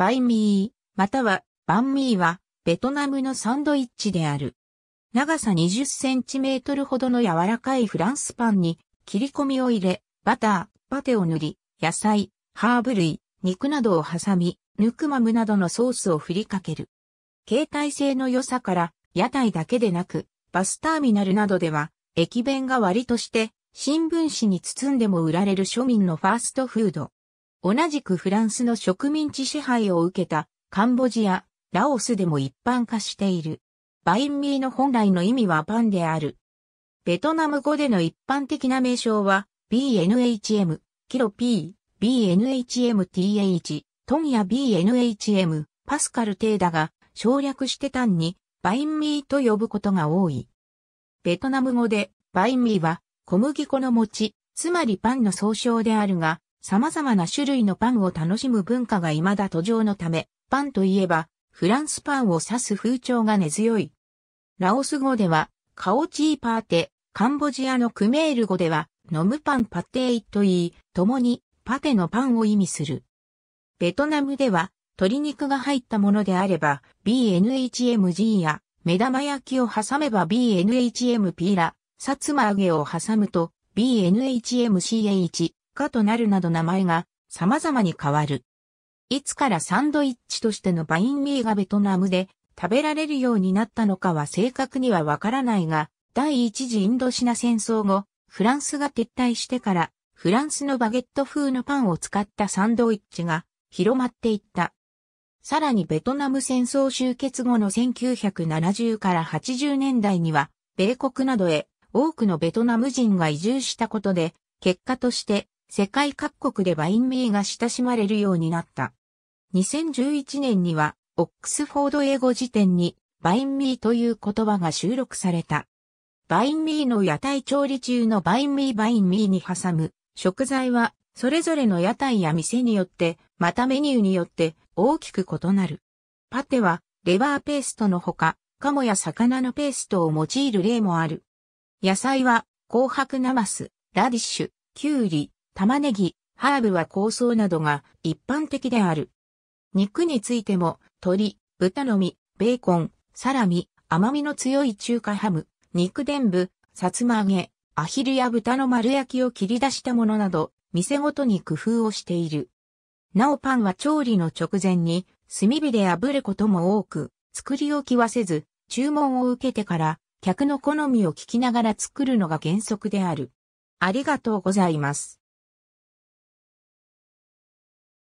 バイミー、またはバンミーはベトナムのサンドイッチである。長さ20センチメートルほどの柔らかいフランスパンに切り込みを入れ、バター、パテを塗り、野菜、ハーブ類、肉などを挟み、ヌクマムなどのソースを振りかける。携帯性の良さから、屋台だけでなく、バスターミナルなどでは、駅弁が割として、新聞紙に包んでも売られる庶民のファーストフード。同じくフランスの植民地支配を受けたカンボジア、ラオスでも一般化している。バインミーの本来の意味はパンである。ベトナム語での一般的な名称は BNHM、キロ P、BNHMTH、トンや BNHM、パスカル程だが、省略して単にバインミーと呼ぶことが多い。ベトナム語でバインミーは小麦粉の餅、つまりパンの総称であるが、様々な種類のパンを楽しむ文化が未だ途上のため、パンといえば、フランスパンを指す風潮が根強い。ラオス語では、カオチーパーテ、カンボジアのクメール語では、ノムパンパテイと言い、共にパテのパンを意味する。ベトナムでは、鶏肉が入ったものであれば、BNHMG や、目玉焼きを挟めば BNHM ピーラ、さつま揚げを挟むと BNHMCH、家となるなど名前が様々に変わる。いつからサンドイッチとしてのバインミーがベトナムで食べられるようになったのかは正確にはわからないが、第一次インドシナ戦争後、フランスが撤退してから、フランスのバゲット風のパンを使ったサンドイッチが広まっていった。さらにベトナム戦争終結後の1970から80年代には、米国などへ多くのベトナム人が移住したことで、結果として世界各国でバインミーが親しまれるようになった。2011年には、オックスフォード英語辞典に、バインミーという言葉が収録された。バインミーの屋台調理中のバインミーバインミーに挟む食材は、それぞれの屋台や店によって、またメニューによって大きく異なる。パテは、レバーペーストのほか、カモや魚のペーストを用いる例もある。野菜は、紅白ナマス、ラディッシュ、キュウリ、玉ねぎ、ハーブは香草などが一般的である。肉についても、鶏、豚の実、ベーコン、サラミ、甘みの強い中華ハム、肉伝部、さつま揚げ、アヒルや豚の丸焼きを切り出したものなど、店ごとに工夫をしている。なおパンは調理の直前に炭火で炙ることも多く、作り置きはせず、注文を受けてから客の好みを聞きながら作るのが原則である。ありがとうございます。